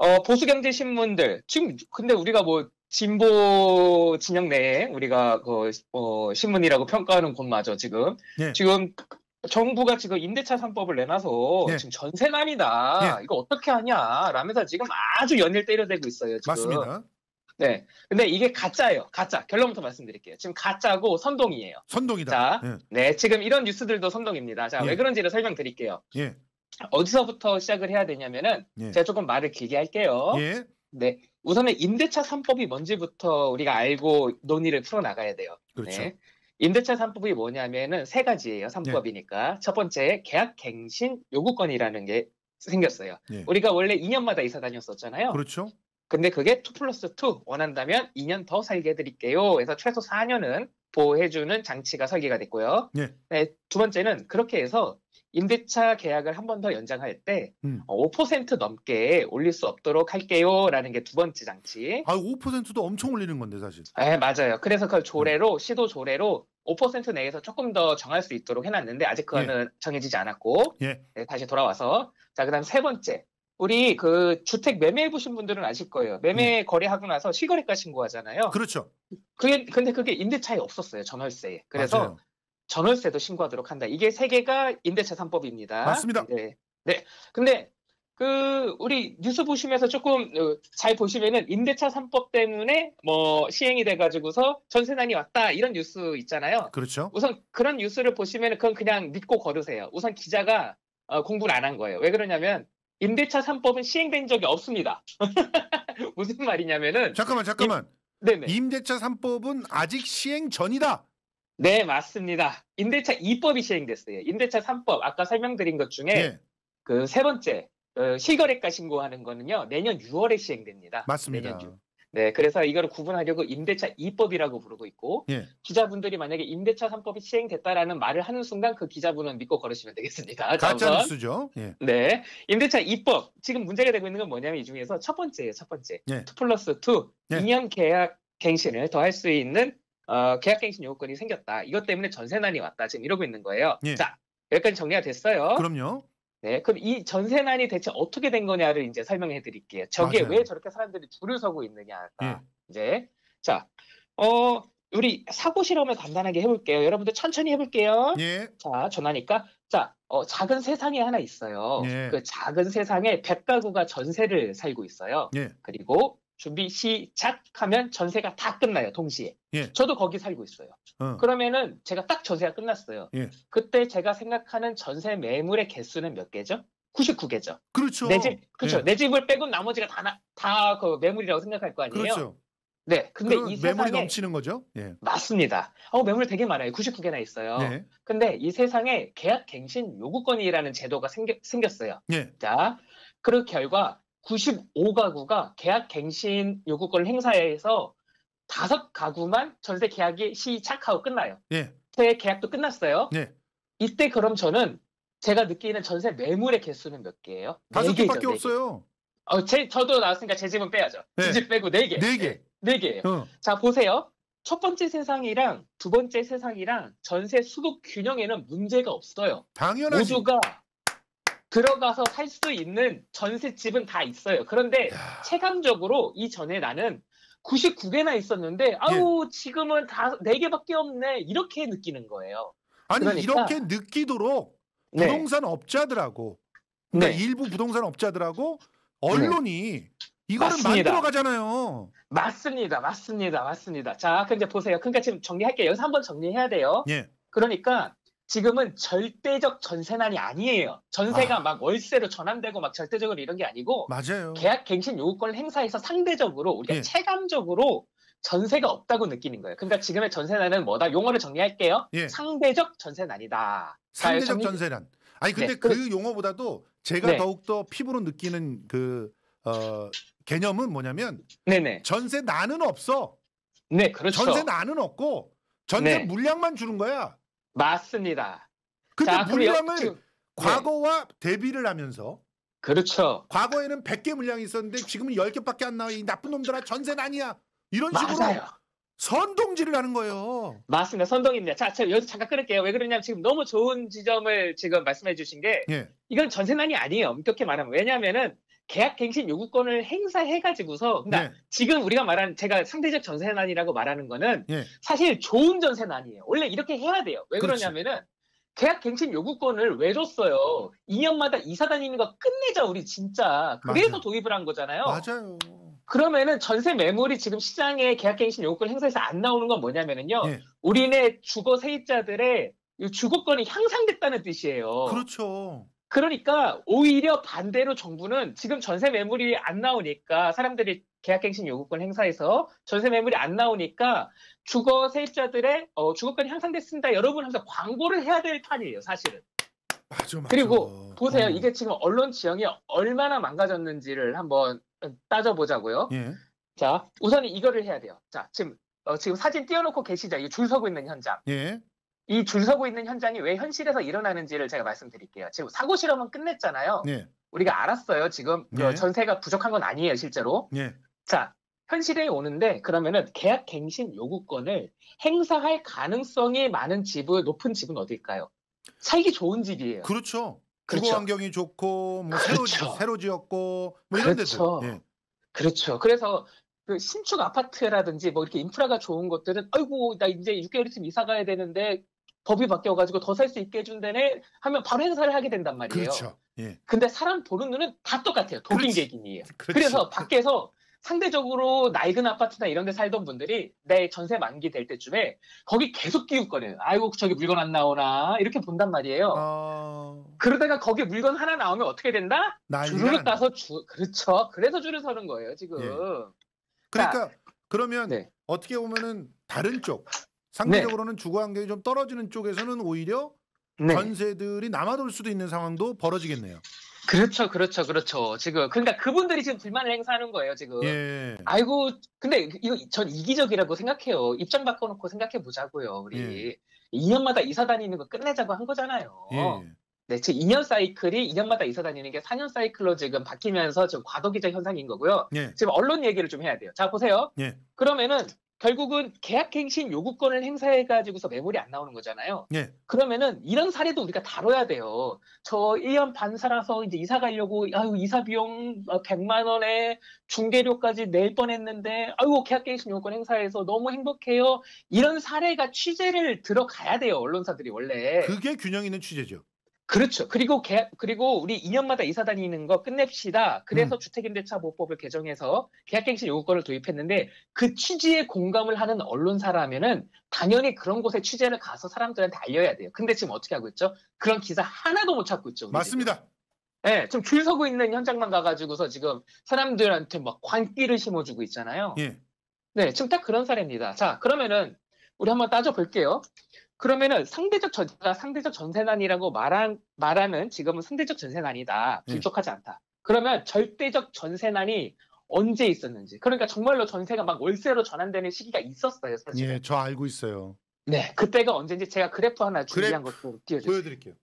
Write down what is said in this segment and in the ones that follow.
어, 보수경제 신문들. 지금, 근데 우리가 뭐, 진보 진영 내에 우리가 그, 어, 신문이라고 평가하는 곳마저 지금. 예. 지금 정부가 지금 임대차 3법을 내놔서 예. 지금 전세난이다. 예. 이거 어떻게 하냐. 라면서 지금 아주 연일 때려대고 있어요. 지금. 맞습니다. 네. 근데 이게 가짜예요. 가짜. 결론부터 말씀드릴게요. 지금 가짜고 선동이에요. 선동이다. 자, 예. 네. 지금 이런 뉴스들도 선동입니다. 자, 예. 왜 그런지를 설명드릴게요. 예. 어디서부터 시작을 해야 되냐면은 예. 제가 조금 말을 길게 할게요. 예. 네. 우선은 임대차 3법이 뭔지부터 우리가 알고 논의를 풀어 나가야 돼요. 그렇죠. 네. 임대차 3법이 뭐냐면은 세 가지예요. 3법이니까. 예. 첫 번째 계약 갱신 요구권이라는 게 생겼어요. 예. 우리가 원래 2년마다 이사 다녔었잖아요. 그렇죠. 근데 그게 2 플러스 2 원한다면 2년 더 살게 해드릴게요. 그래서 최소 4년은 보호해주는 장치가 설계가 됐고요. 예. 네, 두 번째는 그렇게 해서 임대차 계약을 한 번 더 연장할 때 음. 5% 어, 넘게 올릴 수 없도록 할게요라는 게 두 번째 장치. 아, 5%도 엄청 올리는 건데 사실. 네, 맞아요. 그래서 그걸 음. 조례로 음. 시도 조례로 5% 내에서 조금 더 정할 수 있도록 해놨는데 아직 그거는 예. 정해지지 않았고 예. 네, 다시 돌아와서 자 그다음 세 번째 우리 그 주택 매매해 보신 분들은 아실 거예요. 매매 음. 거래하고 나서 실거래가 신고하잖아요. 그렇죠. 그게 근데 그게 임대차에 없었어요 전월세에. 그래서 맞아요. 전월세도 신고하도록 한다. 이게 세 개가 임대차 3법입니다. 맞습니다. 네. 네. 근데 그 우리 뉴스 보시면서 조금 어, 잘 보시면은 임대차 3법 때문에 뭐 시행이 돼 가지고서 전세난이 왔다 이런 뉴스 있잖아요. 그렇죠. 우선 그런 뉴스를 보시면은 그건 그냥 믿고 걸으세요. 우선 기자가 어, 공부를 안 한 거예요. 왜 그러냐면 임대차 3법은 시행된 적이 없습니다. 무슨 말이냐면은 잠깐만 잠깐만. 임, 네네. 임대차 3법은 아직 시행 전이다. 네, 맞습니다. 임대차 2법이 시행됐어요. 임대차 3법, 아까 설명드린 것 중에 예. 그세 번째, 어, 실거래가 신고하는 거는요, 내년 6월에 시행됩니다. 맞습니다. 내년 6. 네, 그래서 이거를 구분하려고 임대차 2법이라고 부르고 있고 예. 기자분들이 만약에 임대차 3법이 시행됐다라는 말을 하는 순간 그 기자분은 믿고 걸으시면 되겠습니다. 가짜 뉴스죠. 예. 네, 임대차 2법 지금 문제가 되고 있는 건 뭐냐면 이 중에서 첫 번째예요. 첫 번째, 예. 2 플러스 2 예. 2년 계약 갱신을 더할 수 있는 어, 계약갱신 요건이 생겼다. 이것 때문에 전세난이 왔다. 지금 이러고 있는 거예요. 예. 자, 여기까지 정리가 됐어요. 그럼요. 네, 그럼 이 전세난이 대체 어떻게 된 거냐를 이제 설명해 드릴게요. 저게 맞아요. 왜 저렇게 사람들이 줄을 서고 있느냐. 예. 이제 자, 어, 우리 사고 실험을 간단하게 해볼게요. 여러분들 천천히 해볼게요. 예. 자, 전화니까. 자, 어, 작은 세상에 하나 있어요. 예. 그 작은 세상에 백0가구가 전세를 살고 있어요. 예. 그리고 준비 시작하면 전세가 다 끝나요 동시에. 예. 저도 거기 살고 있어요. 어. 그러면은 제가 딱 전세가 끝났어요. 예. 그때 제가 생각하는 전세 매물의 개수는 몇 개죠? 99개죠. 그렇죠. 내 집, 그렇죠. 예. 내 집을 빼곤 나머지가 다다그 매물이라고 생각할 거 아니에요. 그렇죠. 네, 근데 이 세상에 매물이 넘치는 거죠? 예. 맞습니다. 어, 매물 되게 많아요. 99개나 있어요. 네. 근데 이 세상에 계약 갱신 요구권이라는 제도가 생겼, 생겼어요. 예. 자, 그 결과 95가구가 계약 갱신 요구권 행사에서 다섯 가구만 전세 계약이 시작하고 끝나요. 예. 제 계약도 끝났어요. 예. 이때 그럼 저는 제가 느끼는 전세 매물의 개수는 몇 개예요? 네 다섯 개밖에 네 없어요. 어, 제, 저도 나왔으니까 제 집은 빼야죠. 네. 제집 빼고 네 개. 네 개. 네 개예요. 어. 자 보세요. 첫 번째 세상이랑 두 번째 세상이랑 전세 수급 균형에는 문제가 없어요. 당연하지. 모두가 들어가서 살수 있는 전세 집은 다 있어요. 그런데 야. 체감적으로 이전에 나는 99개나 있었는데 예. 아우 예. 지금은 다 4개밖에 없네 이렇게 느끼는 거예요. 아니 그러니까, 이렇게 느끼도록 네. 부동산 네. 업자들하고 그러니까 네. 일부 부동산 업자들하고 네. 언론이 네. 이거는 만들어 가잖아요. 맞습니다. 맞습니다. 맞습니다. 자, 근데 보세요. 그러니까 지금 정리할게요. 여기서 한번 정리해야 돼요. 예. 그러니까 지금은 절대적 전세난이 아니에요. 전세가 아. 막 월세로 전환되고 막 절대적으로 이런 게 아니고 맞아요. 계약 갱신 요구권 행사에서 상대적으로 우리가 예. 체감적으로 전세가 없다고 느끼는 거예요. 그러니까 지금의 전세난은 뭐다? 용어를 정리할게요. 예. 상대적 전세난이다. 상대적 정리... 전세난. 아니 근데 네. 그, 그 용어보다도 제가 네. 더욱더 피부로 느끼는 그 어, 개념은 뭐냐면 네네. 전세 난은 없어. 네, 그렇죠. 전세 난은 없고 전세 네. 물량만 주는 거야. 맞습니다. 근데 자, 물량을 여... 네. 과거와 네. 대비를 하면서 그렇죠. 과거에는 100개 물량이 있었는데 지금은 10개밖에 안 나와. 이 나쁜 놈들아 전세는 아니야. 이런 식으로 맞아요. 선동질을 하는 거예요. 맞습니다. 선동입니다. 자, 제가 여기서 잠깐 끊을게요. 왜 그러냐면 지금 너무 좋은 지점을 지금 말씀해 주신 게 예. 이건 전세난이 아니에요. 엄격히 말하면. 왜냐하면은 계약갱신 요구권을 행사해가지고서 네. 그러니까 네. 지금 우리가 말한 제가 상대적 전세난이라고 말하는 거는 네. 사실 좋은 전세난이에요. 원래 이렇게 해야 돼요. 왜그러냐면은 그렇죠. 계약갱신 요구권을 왜 줬어요? 2년마다 이사 다니는 거 끝내자 우리 진짜. 그래서 맞아요. 도입을 한 거잖아요. 맞아요. 그러면은 전세 매물이 지금 시장에 계약갱신 요구권 행사해서안 나오는 건 뭐냐면은요. 네. 우리네 주거 세입자들의 주거권이 향상됐다는 뜻이에요. 그렇죠. 그러니까 오히려 반대로 정부는 지금 전세 매물이 안 나오니까 사람들이 계약갱신 요구권 행사에서 전세 매물이 안 나오니까 주거 세입자들의 어, 주거권이 향상됐습니다. 여러분 하면서 광고를 해야 될 판이에요, 사실은. 맞아, 맞아. 그리고 보세요. 어. 이게 지금 언론 지형이 얼마나 망가졌는지를 한번 따져보자고요. 예. 자, 우선 이거를 해야 돼요. 자, 지금 어, 지금 사진 띄워놓고 계시죠? 이줄 서고 있는 현장. 예. 이줄 서고 있는 현장이 왜 현실에서 일어나는지를 제가 말씀드릴게요. 지금 사고 실험은 끝냈잖아요. 네. 우리가 알았어요. 지금 그 네. 전세가 부족한 건 아니에요, 실제로. 네. 자, 현실에 오는데 그러면은 계약 갱신 요구권을 행사할 가능성이 많은 집을 높은 집은 어디일까요? 살기 좋은 집이에요. 그렇죠. 그렇죠. 주거 환경이 좋고 뭐 그렇죠. 새로 새로 지었고 뭐 이런 그렇죠. 데서. 예. 그렇죠. 그래서 그 신축 아파트라든지 뭐 이렇게 인프라가 좋은 것들은 아이고 나 이제 6개월 있으면 이사 가야 되는데 법이 바뀌어가지고 더 살 수 있게 해준데네 하면 바로 행사를 하게 된단 말이에요. 그렇죠. 예. 근데 사람 보는 눈은 다 똑같아요. 독인객인이에요 그 그래서 밖에서 상대적으로 낡은 아파트나 이런 데 살던 분들이 내 전세 만기 될 때쯤에 거기 계속 끼우거든요 아이고 저기 물건 안 나오나 이렇게 본단 말이에요. 어... 그러다가 거기 물건 하나 나오면 어떻게 된다? 주르륵 가서 주 그렇죠. 그래서 줄을 서는 거예요 지금. 예. 그러니까 자, 그러면 네. 어떻게 보면은 다른 쪽 상대적으로는 네. 주거 환경이 좀 떨어지는 쪽에서는 오히려 네. 전세들이 남아돌 수도 있는 상황도 벌어지겠네요. 그렇죠, 그렇죠, 그렇죠. 지금 그러니까 그분들이 지금 불만을 행사하는 거예요, 지금. 예. 아이고, 근데 이거 전 이기적이라고 생각해요. 입장 바꿔놓고 생각해 보자고요, 우리. 예. 2년마다 이사 다니는 거 끝내자고 한 거잖아요. 예. 네, 지금 2년 사이클이 2년마다 이사 다니는 게 4년 사이클로 지금 바뀌면서 지금 과도기적 현상인 거고요. 예. 지금 언론 얘기를 좀 해야 돼요. 자 보세요. 예. 그러면은 결국은 계약갱신 요구권을 행사해가지고서 매물이 안 나오는 거잖아요. 예. 그러면은 이런 사례도 우리가 다뤄야 돼요. 저 1년 반 살아서 이제 이사 가려고, 아유, 이사 비용 100만원에 어, 중개료까지 낼뻔 했는데, 아유, 계약갱신 요구권 행사해서 너무 행복해요. 이런 사례가 취재를 들어가야 돼요, 언론사들이 원래. 그게 균형 있는 취재죠. 그렇죠. 그리고 개, 그리고 우리 2년마다 이사 다니는 거 끝냅시다. 그래서 음. 주택임대차보호법을 개정해서 계약갱신 요구권을 도입했는데 그 취지에 공감을 하는 언론사라면은 당연히 그런 곳에 취재를 가서 사람들한테 알려야 돼요. 근데 지금 어떻게 하고 있죠? 그런 기사 하나도 못 찾고 있죠. 맞습니다. 예, 네, 좀줄 서고 있는 현장만 가가지고서 지금 사람들한테 막 관기를 심어주고 있잖아요. 예. 네, 지금 딱 그런 사례입니다. 자, 그러면은 우리 한번 따져볼게요. 그러면은 상대적 저자가 상대적 전세난이라고 말한, 말하는 지금은 상대적 전세난이다. 예. 부족하지 않다. 그러면 절대적 전세난이 언제 있었는지. 그러니까 정말로 전세가 막 월세로 전환되는 시기가 있었어요, 사실. 예, 저 알고 있어요. 네, 그때가 언제인지 제가 그래프 하나 준비한 그래프 것도 띄워주세요. 보여드릴게요.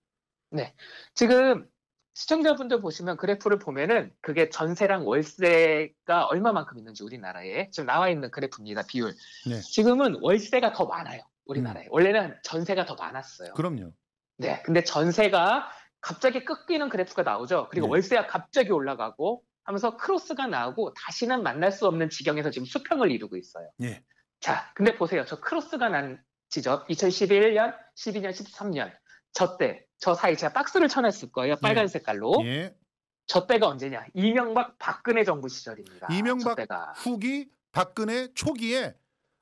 네, 지금 시청자분들 보시면 그래프를 보면은 그게 전세랑 월세가 얼마만큼 있는지 우리나라에 지금 나와 있는 그래프입니다 비율. 네. 지금은 월세가 더 많아요. 우리나라에. 음. 원래는 전세가 더 많았어요. 그럼요. 네. 근데 전세가 갑자기 끊기는 그래프가 나오죠. 그리고 네. 월세가 갑자기 올라가고 하면서 크로스가 나오고 다시는 만날 수 없는 지경에서 지금 수평을 이루고 있어요. 네. 자, 근데 보세요. 저 크로스가 난 지점 2011년, 12년, 13년 저 때, 저 사이 제가 박스를 쳐냈을 거예요. 예. 빨간 네. 색깔로. 예. 저 때가 언제냐? 이명박 박근혜 정부 시절입니다. 이명박 후기 박근혜 초기에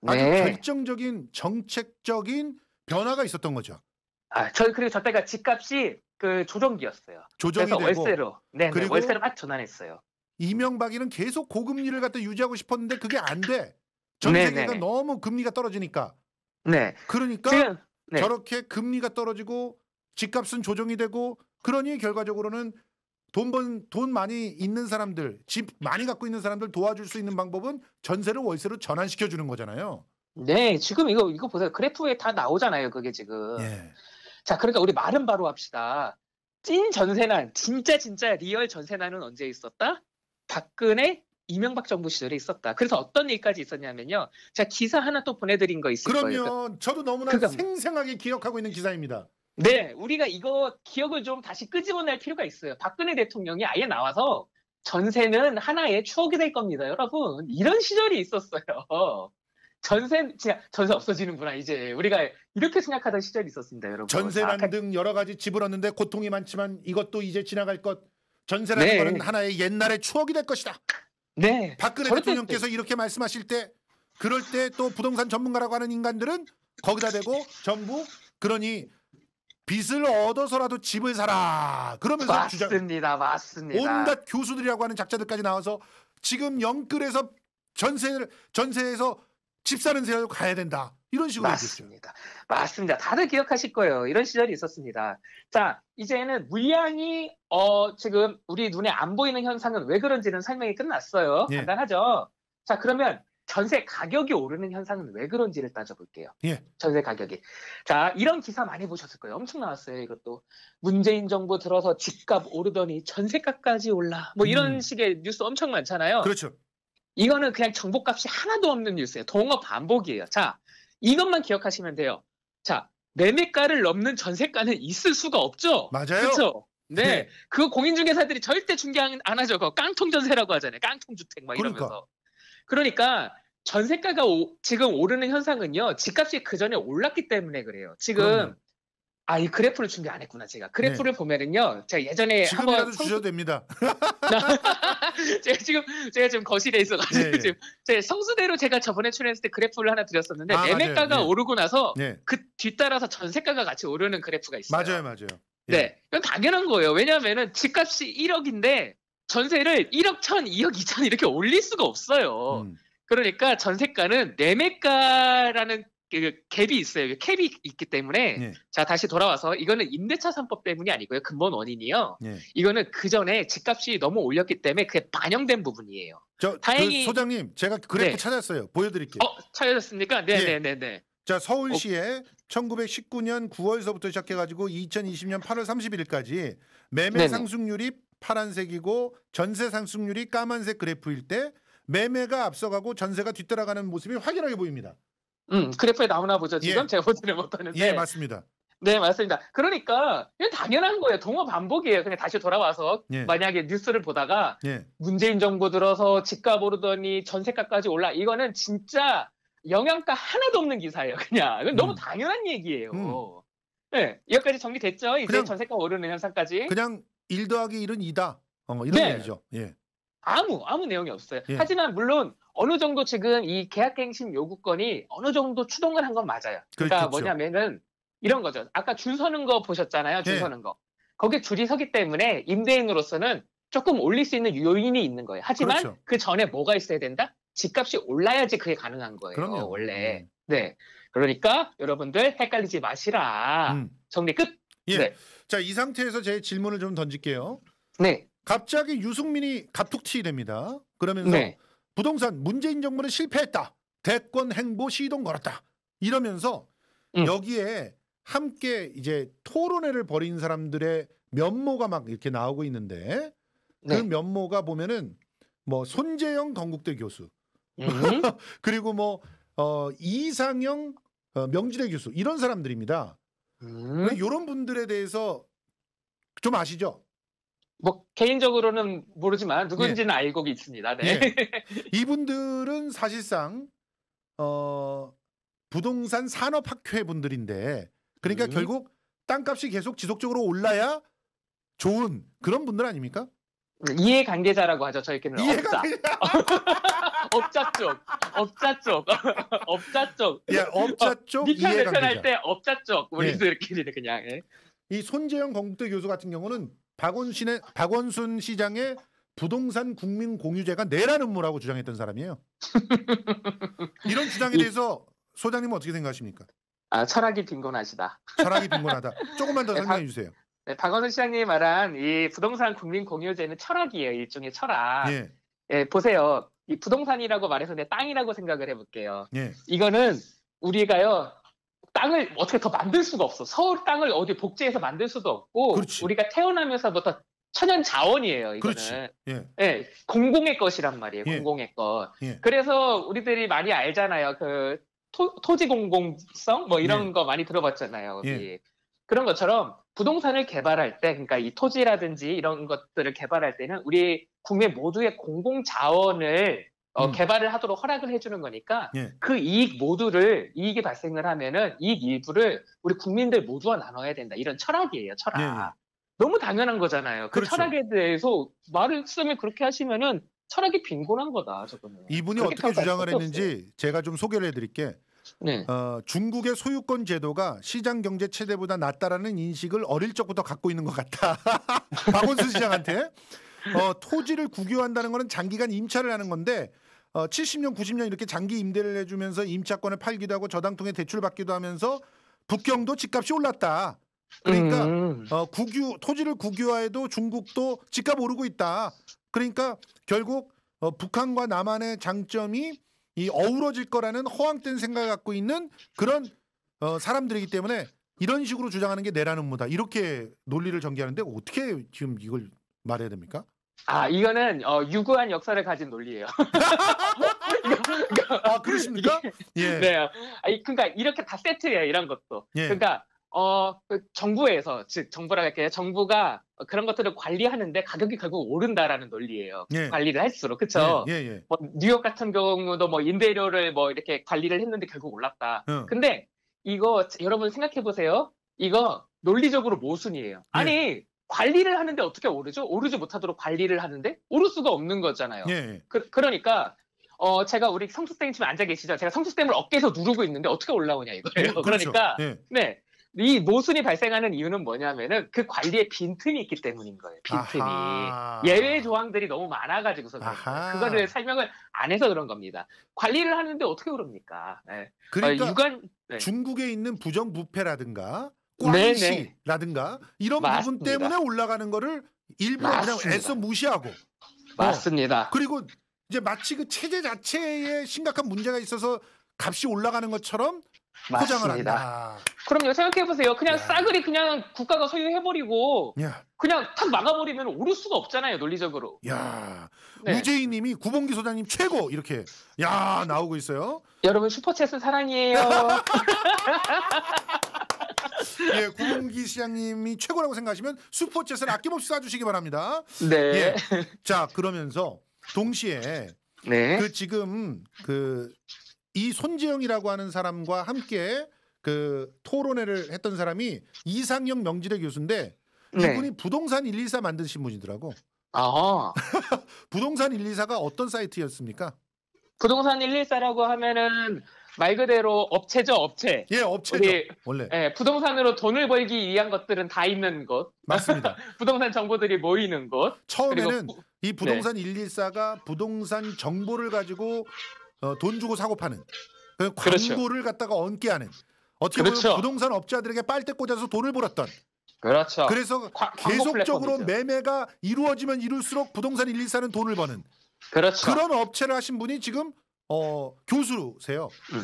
아주 네. 결정적인 정책적인 변화가 있었던 거죠. 아, 저 그리고 저 때가 집값이 그 조정기였어요. 조정이 그래서 되고, 월세로 네, 그리고 월세로 막 전환했어요. 이명박이는 계속 고금리를 갖다 유지하고 싶었는데 그게 안 돼. 전 세계가 너무 금리가 떨어지니까. 네. 그러니까 지금, 네. 저렇게 금리가 떨어지고 집값은 조정이 되고 그러니 결과적으로는 돈 번, 돈 많이 있는 사람들, 집 많이 갖고 있는 사람들 도와줄 수 있는 방법은 전세를 월세로 전환시켜 주는 거잖아요. 네, 지금 이거, 이거 보세요. 그래프에 다 나오잖아요. 그게 지금. 예. 자, 그러니까 우리 말은 바로 합시다. 찐 전세난, 진짜 진짜 리얼 전세난은 언제 있었다? 박근혜, 이명박 정부 시절에 있었다. 그래서 어떤 일까지 있었냐면요. 제가 기사 하나 또 보내드린 거 있을 그러면 거예요. 그러면 저도 너무나 그건... 그러니까 생생하게 기억하고 있는 기사입니다. 네, 우리가 이거 기억을 좀 다시 끄집어낼 필요가 있어요. 박근혜 대통령이 아예 나와서 전세는 하나의 추억이 될 겁니다, 여러분. 이런 시절이 있었어요. 전세, 진짜 전세 없어지는구나, 이제. 우리가 이렇게 생각하던 시절이 있었습니다, 여러분. 전세란 아, 등 여러 가지 집을 얻는데 고통이 많지만 이것도 이제 지나갈 것. 전세라는 네. 것은 하나의 옛날의 추억이 될 것이다. 네. 박근혜 대통령께서 때. 이렇게 말씀하실 때 그럴 때 또 부동산 전문가라고 하는 인간들은 거기다 대고 전부 그러니 빚을 얻어서라도 집을 사라. 그러면서 맞습니다, 주장, 맞습니다. 온갖 교수들이라고 하는 작자들까지 나와서 지금 영끌에서 전세를 전세에서 집 사는 세로 가야 된다. 이런 식으로 맞습니다. 얘기했어 맞습니다. 다들 기억하실 거예요. 이런 시절이 있었습니다. 자, 이제는 물량이 어 지금 우리 눈에 안 보이는 현상은 왜 그런지는 설명이 끝났어요. 예. 간단하죠. 자, 그러면 전세 가격이 오르는 현상은 왜 그런지를 따져볼게요. 예. 전세 가격이. 자, 이런 기사 많이 보셨을 거예요. 엄청 나왔어요. 이것도 문재인 정부 들어서 집값 오르더니 전세값까지 올라. 뭐 이런 음. 식의 뉴스 엄청 많잖아요. 그렇죠. 이거는 그냥 정보값이 하나도 없는 뉴스예요. 동어 반복이에요. 자, 이것만 기억하시면 돼요. 자, 매매가를 넘는 전세가는 있을 수가 없죠. 맞아요. 그렇죠. 네. 네. 그 공인중개사들이 절대 중개 안 하죠. 그 깡통 전세라고 하잖아요. 깡통 주택 막 그러니까. 이러면서. 그러니까. 그러니까 전세가가 오, 지금 오르는 현상은요. 집값이 그 전에 올랐기 때문에 그래요. 지금 아 이 그래프를 준비 안 했구나 제가 그래프를 네. 보면은요 제가 예전에 한번 이 주셔도 됩니다. 제가 지금 제가 지금 거실에 있어가지고 네, 지금 제 성수대로 제가 저번에 출연했을 때 그래프를 하나 드렸었는데 아, 매매가가 네, 오르고 나서 네. 그 뒤따라서 전세가가 같이 오르는 그래프가 있어요. 맞아요, 맞아요. 예. 네, 이건 당연한 거예요. 왜냐하면은 집값이 1억인데 전세를 1억 1 천, 2억 2천 이렇게 올릴 수가 없어요. 음. 그러니까 전세가는 매매가라는 그, 그 갭이 있어요. 그 캡이 있기 때문에 예. 자 다시 돌아와서 이거는 임대차 3법 때문이 아니고요. 근본 원인이요. 예. 이거는 그 전에 집값이 너무 올렸기 때문에 그게 반영된 부분이에요. 저 다행히 그 소장님 제가 그래프 네. 찾았어요. 보여드릴게요. 어, 찾으셨습니까? 네네네네. 예. 네, 네, 네. 자 서울시에 어. 1919년 9월서부터 시작해가지고 2020년 8월 3 1일까지 매매 네네. 상승률이 파란색이고 전세 상승률이 까만색 그래프일 때 매매가 앞서가고 전세가 뒤따라가는 모습이 확연하게 보입니다. 음, 그래프에 나오나 보죠. 지금 예. 제가 보지를 못하는데. 예, 맞습니다. 네, 맞습니다. 그러니까 당연한 거예요. 동어 반복이에요. 그냥 다시 돌아와서 예. 만약에 뉴스를 보다가 예. 문재인 정부 들어서 집값 오르더니 전세가까지 올라. 이거는 진짜 영양가 하나도 없는 기사예요. 그냥 음. 너무 당연한 얘기예요. 음. 네, 여기까지 정리됐죠. 이제 전세가 오르는 현상까지. 그냥 일 더하기 일은 이다 어, 이런 네. 얘기죠. 예. 아무 아무 내용이 없어요. 예. 하지만 물론 어느 정도 지금 이 계약갱신 요구권이 어느 정도 추동을 한 건 맞아요. 그, 그러니까 그렇겠죠. 뭐냐면은 이런 거죠. 아까 줄 서는 거 보셨잖아요. 줄 예. 서는 거. 거기에 줄이 서기 때문에 임대인으로서는 조금 올릴 수 있는 요인이 있는 거예요. 하지만 그렇죠. 그 전에 뭐가 있어야 된다? 집값이 올라야지 그게 가능한 거예요. 그럼요. 원래. 음. 네. 그러니까 여러분들 헷갈리지 마시라. 음. 정리 끝. 예. 네. 자, 이 상태에서 제 질문을 좀 던질게요. 네. 갑자기 유승민이 갑툭튀 됩니다. 그러면서 네. 부동산 문재인 정부는 실패했다. 대권 행보 시동 걸었다. 이러면서 음. 여기에 함께 이제 토론회를 벌인 사람들의 면모가 막 이렇게 나오고 있는데 그 네. 그 면모가 보면은 뭐 손재영 건국대 교수 음. 그리고 뭐 어, 이상영 어, 명지대 교수 이런 사람들입니다. 음. 이런 분들에 대해서 좀 아시죠? 뭐 개인적으로는 모르지만 누군지는 예. 알고 있습니다. 네. 예. 이분들은 사실상 어 부동산 산업학회 분들인데 그러니까 음. 결국 땅값이 계속 지속적으로 올라야 좋은 그런 분들 아닙니까? 이해 관계자라고 하죠. 저희끼는 업자. 업자 쪽. 업자 쪽. 업자 쪽. 예, 업자 어, 쪽. 니편 대편할 때 업자 쪽. 우리들끼리는 예. 그냥. 예. 이 손재영 건국대 교수 같은 경우는 박원순의 박원순 시장의 부동산 국민 공유제가 내란 음모라고 주장했던 사람이에요. 이런 주장에 대해서 소장님은 어떻게 생각하십니까? 아, 철학이 빈곤하시다. 철학이 빈곤하다. 조금만 더 네, 설명해 주세요. 네, 박원순 시장님이 말한 이 부동산 국민 공유제는 철학이에요. 일종의 철학. 예. 예 보세요. 이 부동산이라고 말해서 내 땅이라고 생각을 해볼게요. 예. 이거는 우리가요 땅을 어떻게 더 만들 수가 없어. 서울 땅을 어디 복제해서 만들 수도 없고 그렇지. 우리가 태어나면서부터 천연 자원이에요. 이거는 예. 예. 공공의 것이란 말이에요. 예. 공공의 것. 예. 그래서 우리들이 많이 알잖아요. 그 토, 지 공공성 뭐 이런 예. 거 많이 들어봤잖아요. 우리. 예. 그런 것처럼 부동산을 개발할 때, 그러니까 이 토지라든지 이런 것들을 개발할 때는 우리 국민 모두의 공공 자원을 어, 음. 개발을 하도록 허락을 해주는 거니까 예. 그 이익 모두를 이익이 발생을 하면은 이익 일부를 우리 국민들 모두와 나눠야 된다 이런 철학이에요 철학 예. 예. 너무 당연한 거잖아요 그 그렇죠. 철학에 대해서 말을 쓰면 그렇게 하시면은 철학이 빈곤한 거다 저거는 이분이 어떻게 주장을 했는지 없어요. 제가 좀 소개를 해드릴게 네. 어, 중국의 소유권 제도가 시장 경제 체제보다 낫다라는 인식을 어릴 적부터 갖고 있는 것 같다. 박원순 시장한테 어, 토지를 국유한다는 것은 장기간 임차를 하는 건데 어, 70년, 90년 이렇게 장기 임대를 해주면서 임차권을 팔기도 하고 저당 통해 대출 을 받기도 하면서 북경도 집값이 올랐다. 그러니까 음. 어, 국유 토지를 국유화해도 중국도 집값 오르고 있다. 그러니까 결국 어, 북한과 남한의 장점이 이 어우러질 거라는 허황된 생각을 갖고 있는 그런 어, 사람들이기 때문에 이런 식으로 주장하는 게 내란 음모다. 이렇게 논리를 전개하는데 어떻게 지금 이걸 말해야 됩니까? 아 이거는 어, 유구한 역사를 가진 논리예요. 아 그러십니까? 예. 네. 아, 그러니까 이렇게 다 세트예요 이런 것도. 예. 그러니까 어 그 정부에서 즉 정부라 할게요. 정부가 그런 것들을 관리하는데 가격이 결국 오른다라는 논리예요. 예. 관리를 할수록 그렇죠. 뭐, 뉴욕 같은 경우도 뭐 임대료를 뭐 이렇게 관리를 했는데 결국 올랐다. 어. 근데 이거 여러분 생각해 보세요. 이거 논리적으로 모순이에요. 아니 관리를 하는데 어떻게 오르죠? 오르지 못하도록 관리를 하는데 오를 수가 없는 거잖아요. 예. 그, 러니까 어, 제가 우리 성수쌤 집에 앉아 계시죠? 제가 성수쌤을 어깨에서 누르고 있는데 어떻게 올라오냐 이거예요. 예, 그렇죠. 그러니까 예. 네. 이 모순이 발생하는 이유는 뭐냐면은 그 관리에 빈틈이 있기 때문인 거예요. 빈틈이 아하. 예외 조항들이 너무 많아가지고서 그거를 설명을 안 해서 그런 겁니다. 관리를 하는데 어떻게 그럽니까? 네. 예. 어, 그러니까 어, 유관, 네. 중국에 있는 부정부패라든가 꽝시라든가 이런 맞습니다. 부분 때문에 올라가는 거를 일부러 맞습니다. 그냥 애써 무시하고 맞습니다. 어, 그리고 이제 마치 그 체제 자체에 심각한 문제가 있어서 값이 올라가는 것처럼 포장을 합니다다 그럼요. 생각해 보세요. 그냥 야. 싸그리 그냥 국가가 소유해 버리고 그냥 탁 막아버리면 오를 수가 없잖아요. 논리적으로. 야 네. 우재희님이 구봉기 소장님 최고 이렇게 야 나오고 있어요. 여러분 슈퍼챗은 사랑이에요. 예, 구문기 시장님이 최고라고 생각하시면 슈퍼챗을 아낌없이 쏴주시기 바랍니다. 네. 예. 자 그러면서 동시에 네. 그 지금 그 이 손지영이라고 하는 사람과 함께 그 토론회를 했던 사람이 이상영 명지대 교수인데 네. 이분이 부동산 124 만드신 분이더라고. 아. 부동산 124가 어떤 사이트였습니까? 부동산 114라고 하면은 말 그대로 업체죠 업체. 예 업체죠 원래. 예 부동산으로 돈을 벌기 위한 것들은 다 있는 곳. 맞습니다. 부동산 정보들이 모이는 곳. 처음에는 부, 이 부동산 네. 114가 부동산 정보를 가지고 어, 돈 주고 사고 파는 그 광고를 그렇죠. 갖다가 얹게 하는 어떻게 보면 그렇죠. 부동산 업자들에게 빨대 꽂아서 돈을 벌었던. 그렇죠. 그래서 과, 계속적으로 매매가 이루어지면 이룰수록 부동산 114는 돈을 버는. 그렇죠. 그런 업체를 하신 분이 지금 어 교수세요. 음.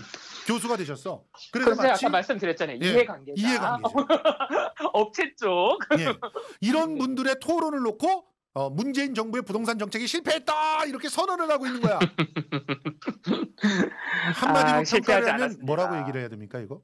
교수가 되셨어. 그래서 마치, 아까 말씀드렸잖아요. 이해관계자. 예, 이해관계 업체 쪽. 예, 이런 네. 분들의 토론을 놓고 어, 문재인 정부의 부동산 정책이 실패했다 이렇게 선언을 하고 있는 거야. 한마디로 아, 평가하면 자 뭐라고 얘기를 해야 됩니까 이거?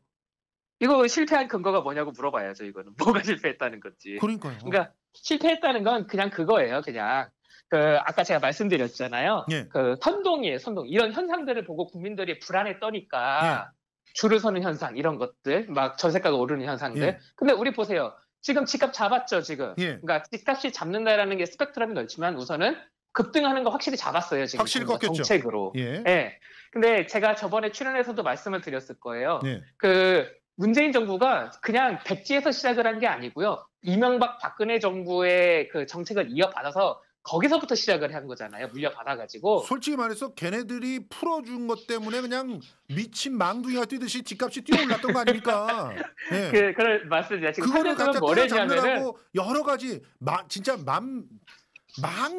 이거 실패한 근거가 뭐냐고 물어봐야죠 이거는 뭐가 실패했다는 건지. 그러니까요. 그러니까 실패했다는 건 그냥 그거예요. 그냥 그 아까 제가 말씀드렸잖아요. 예. 그 선동이에요, 선동. 이런 현상들을 보고 국민들이 불안에 떠니까 예. 줄을 서는 현상 이런 것들, 막 전세가가 오르는 현상들. 예. 근데 우리 보세요. 지금 집값 잡았죠, 지금. 예. 그러니까 집값이 잡는다라는 게 스펙트럼이 넓지만 우선은 급등하는 거 확실히 잡았어요, 지금. 확실히 꺾죠 정책으로. 예. 예. 근데 제가 저번에 출연해서도 말씀을 드렸을 거예요. 예. 그 문재인 정부가 그냥 백지에서 시작을 한 게 아니고요. 이명박 박근혜 정부의 그 정책을 이어받아서 거기서부터 시작을 한 거잖아요. 물려받아가지고. 솔직히 말해서 걔네들이 풀어준 것 때문에 그냥 미친 망둥이가 뛰듯이 집값이 뛰어올랐던 거 아닙니까? 네. 그, 그걸 맞습니다. 지금 그거를 갖다 뭐냐면고 여러 가지 마, 진짜 맘만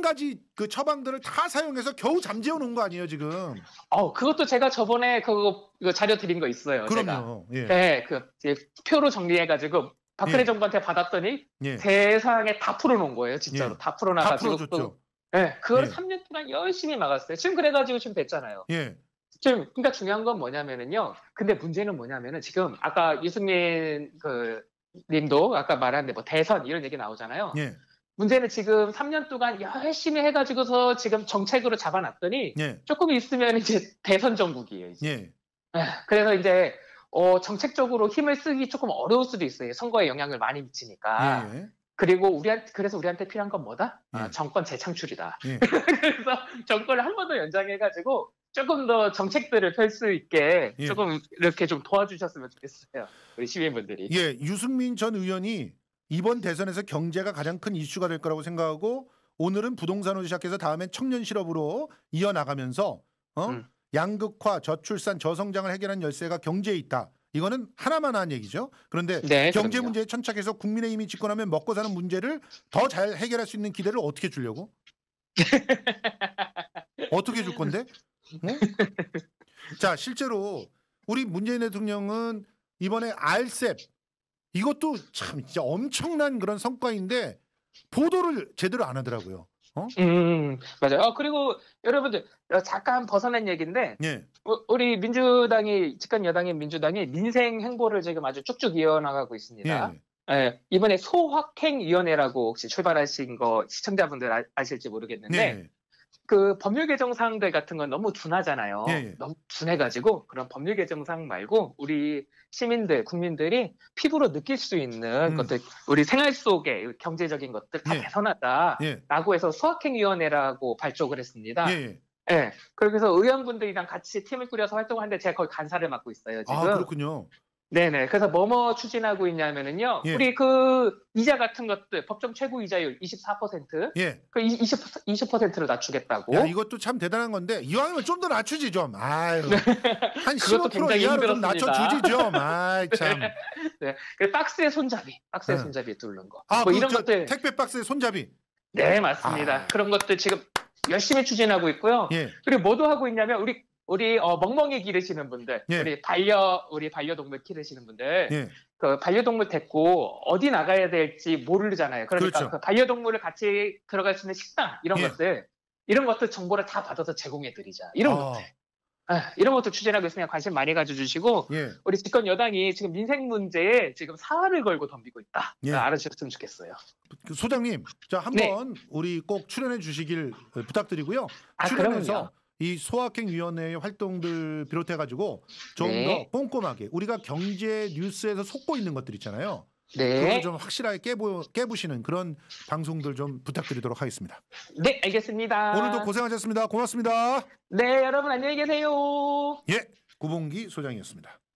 가지 그 처방들을 다 사용해서 겨우 잠재워 놓은 거 아니에요 지금? 어 그것도 제가 저번에 그거, 그거 자료 드린 거 있어요. 그럼요. 제가. 예. 네, 그 표로 정리해가지고 박근혜 예. 정부한테 받았더니 예. 세상에 다 풀어놓은 거예요, 진짜로 예. 다 풀어놔가지고. 또, 네, 그걸 예. 3년 동안 열심히 막았어요. 지금 그래가지고 지금 됐잖아요. 예. 지금 그러니까 중요한 건 뭐냐면은요. 근데 문제는 뭐냐면은 지금 아까 유승민 그 님도 아까 말한 데뭐 대선 이런 얘기 나오잖아요. 예. 문제는 지금 3년 동안 열심히 해가지고서 지금 정책으로 잡아놨더니 예. 조금 있으면 이제 대선 정국이에요. 이제. 예. 예. 그래서 이제 어, 정책적으로 힘을 쓰기 조금 어려울 수도 있어요. 선거에 영향을 많이 미치니까. 예. 그리고 우리한테 그래서 우리한테 필요한 건 뭐다? 예. 정권 재창출이다. 예. 그래서 정권을 한 번 더 연장해가지고 조금 더 정책들을 펼 수 있게 예. 조금 이렇게 좀 도와주셨으면 좋겠어요. 우리 시민분들이. 예, 유승민 전 의원이 이번 대선에서 경제가 가장 큰 이슈가 될 거라고 생각하고 오늘은 부동산으로 시작해서 다음엔 청년 실업으로 이어나가면서 어? 음. 양극화, 저출산, 저성장을 해결한 열쇠가 경제에 있다. 이거는 하나만 한 얘기죠. 그런데 네, 경제 그럼요. 문제에 천착해서 국민의힘이 집권하면 먹고 사는 문제를 더 잘 해결할 수 있는 기대를 어떻게 주려고? 어떻게 줄 건데? 어? 자 실제로 우리 문재인 대통령은 이번에 알셉 이것도 참 진짜 엄청난 그런 성과인데 보도를 제대로 안 하더라고요. 어? 음, 맞아요. 어, 그리고 여러분들, 어, 잠깐 벗어낸 얘기인데, 예. 우리 민주당이, 집권 여당인 민주당이 민생 행보를 지금 아주 쭉쭉 이어나가고 있습니다. 예. 예, 이번에 소확행위원회라고 혹시 출발하신 거 시청자분들 아, 실지 모르겠는데, 예. 그 법률 개정 사항들 같은 건 너무 둔하잖아요. 예, 예. 너무 둔해가지고 그런 법률 개정 사항 말고 우리 시민들, 국민들이 피부로 느낄 수 있는 음. 것들, 우리 생활 속에 경제적인 것들 다 예. 개선하다라고 예. 해서 수학행위원회라고 발족을 했습니다. 예, 예. 예. 그래서 의원분들이랑 같이 팀을 꾸려서 활동하는데 제가 거기 간사를 맡고 있어요. 아, 지금. 아 그렇군요. 네네. 그래서 뭐뭐 뭐 추진하고 있냐면은요. 예. 우리 그 이자 같은 것들 법정 최고 이자율 24%. 예. 그 20, 20%를 낮추겠다고. 야, 이것도 참 대단한 건데 이왕이면 좀 더 낮추지 좀. 아유. 한15% 이하로 좀 낮춰주지 좀. 아이 참. 네. 네. 그박스의 손잡이. 박스의 네. 손잡이 뚫는 거. 아, 뭐 그 이런 것들. 택배 박스의 손잡이. 네 맞습니다. 아. 그런 것들 지금 열심히 추진하고 있고요. 예. 그리고 뭐도 하고 있냐면 우리 우리 어, 멍멍이 기르시는 분들, 예. 우리 반려 우리 반려동물 기르시는 분들, 예. 그 반려동물 데리고 어디 나가야 될지 모르잖아요. 그러니까 그렇죠. 그 반려동물을 같이 들어갈 수 있는 식당 이런 예. 것들, 이런 것들 정보를 다 받아서 제공해 드리자. 이런 아. 것들. 아, 이런 것도 추진하고 있으면 관심 많이 가져주시고 예. 우리 집권 여당이 지금 민생 문제에 지금 사활을 걸고 덤비고 있다. 예. 알아주셨으면 좋겠어요. 그 소장님, 자 한번 네. 우리 꼭 출연해 주시길 부탁드리고요. 아, 출연해서 그이 소확행위원회의 활동들 비롯해가지고 좀더 네. 꼼꼼하게 우리가 경제 뉴스에서 속고 있는 것들 있잖아요. 네. 그걸 좀 확실하게 깨보, 깨부시는 그런 방송들 좀 부탁드리도록 하겠습니다. 네, 알겠습니다. 오늘도 고생하셨습니다. 고맙습니다. 네, 여러분 안녕히 계세요. 예, 구봉기 소장이었습니다.